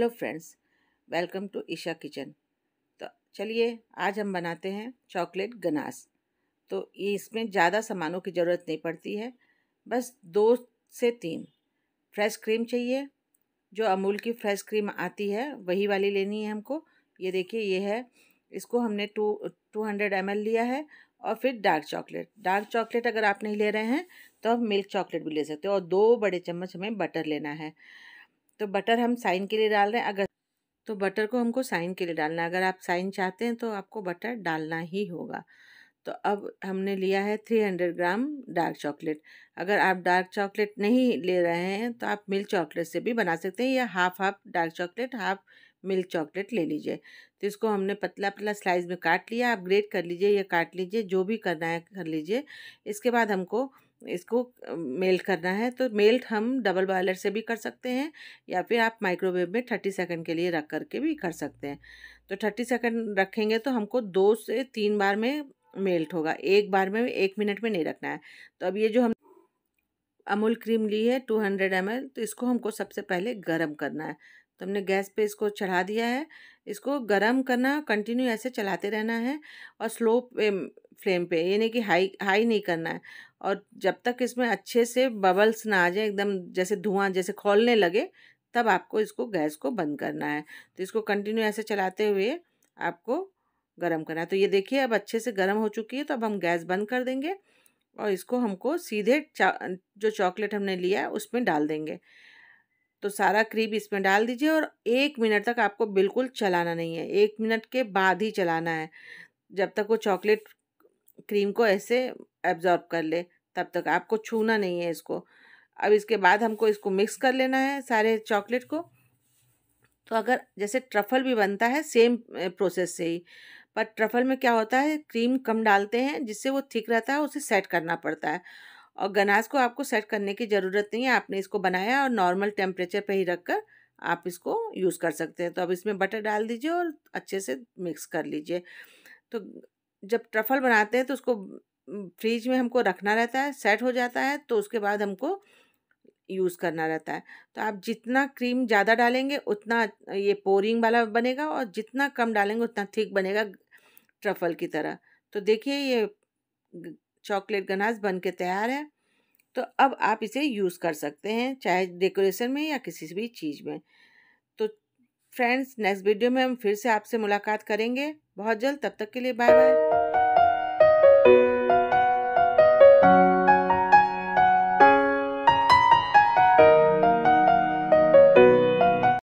hello friends welcome to Isha kitchen तो चलिए आज हम बनाते हैं चॉकलेट गनास तो ये इसमें ज़्यादा सामानों की ज़रूरत नहीं पड़ती है बस दो से तीन फ्रेश क्रीम चाहिए जो अमूल की फ्रेश क्रीम आती है वही वाली लेनी है हमको ये देखिए ये है इसको हमने टू टू हंड्रेड एम लिया है और फिर डार्क चॉकलेट डार्क चॉकलेट अगर आप नहीं ले रहे हैं तो आप मिल्क चॉकलेट भी ले सकते हो और दो बड़े चम्मच हमें बटर लेना है तो बटर हम साइन के लिए डाल रहे हैं अगर तो बटर को हमको साइन के लिए डालना अगर आप साइन चाहते हैं तो आपको बटर डालना ही होगा तो अब हमने लिया है three hundred gram dark chocolate अगर आप डार्क चॉकलेट नहीं ले रहे हैं तो आप मिल्क चॉकलेट से भी बना सकते हैं या half half dark chocolate half milk chocolate ले लीजिए तो इसको हमने पतला पतला स्लाइस में काट लिया आप ग्रेट कर लीजिए या काट लीजिए जो भी करना है कर लीजिए इसके बाद हमको इसको मेल्ट करना है तो मेल्ट हम डबल बॉयलर से भी कर सकते हैं या फिर आप माइक्रोवेव में थर्टी सेकंड के लिए रख करके भी कर सकते हैं तो थर्टी सेकंड रखेंगे तो हमको दो से तीन बार में मेल्ट होगा एक बार में एक मिनट में नहीं रखना है तो अब ये जो हम अमूल क्रीम ली है टू हंड्रेड एम तो इसको हमको सबसे पहले गर्म करना है तो हमने गैस पे इसको चढ़ा दिया है इसको गरम करना कंटिन्यू ऐसे चलाते रहना है और स्लो फ्लेम पे यानी कि हाई हाई नहीं करना है और जब तक इसमें अच्छे से बबल्स ना आ जाए एकदम जैसे धुआं जैसे खोलने लगे तब आपको इसको गैस को बंद करना है तो इसको कंटिन्यू ऐसे चलाते हुए आपको गर्म करना है तो ये देखिए अब अच्छे से गर्म हो चुकी है तो अब हम गैस बंद कर देंगे और इसको हमको सीधे चा, जो चॉकलेट हमने लिया है उसमें डाल देंगे तो सारा क्रीम इसमें डाल दीजिए और एक मिनट तक आपको बिल्कुल चलाना नहीं है एक मिनट के बाद ही चलाना है जब तक वो चॉकलेट क्रीम को ऐसे एब्जॉर्ब कर ले तब तक आपको छूना नहीं है इसको अब इसके बाद हमको इसको मिक्स कर लेना है सारे चॉकलेट को तो अगर जैसे ट्रफल भी बनता है सेम प्रोसेस से ही पर ट्रफल में क्या होता है क्रीम कम डालते हैं जिससे वो थिक रहता है उसे सेट करना पड़ता है और गनाज को आपको सेट करने की ज़रूरत नहीं है आपने इसको बनाया और नॉर्मल टेम्परेचर पर ही रख कर आप इसको यूज़ कर सकते हैं तो अब इसमें बटर डाल दीजिए और अच्छे से मिक्स कर लीजिए तो जब ट्रफल बनाते हैं तो उसको फ्रिज में हमको रखना रहता है सेट हो जाता है तो उसके बाद हमको यूज़ करना रहता है तो आप जितना क्रीम ज़्यादा डालेंगे उतना ये पोरिंग वाला बनेगा और जितना कम डालेंगे उतना ठीक बनेगा ट्रफल की तरह तो देखिए ये चॉकलेट गनाज बन के तैयार है तो अब आप इसे यूज़ कर सकते हैं चाहे डेकोरेशन में या किसी भी चीज़ में तो फ्रेंड्स नेक्स्ट वीडियो में हम फिर से आपसे मुलाकात करेंगे बहुत जल्द तब तक के लिए बाय बाय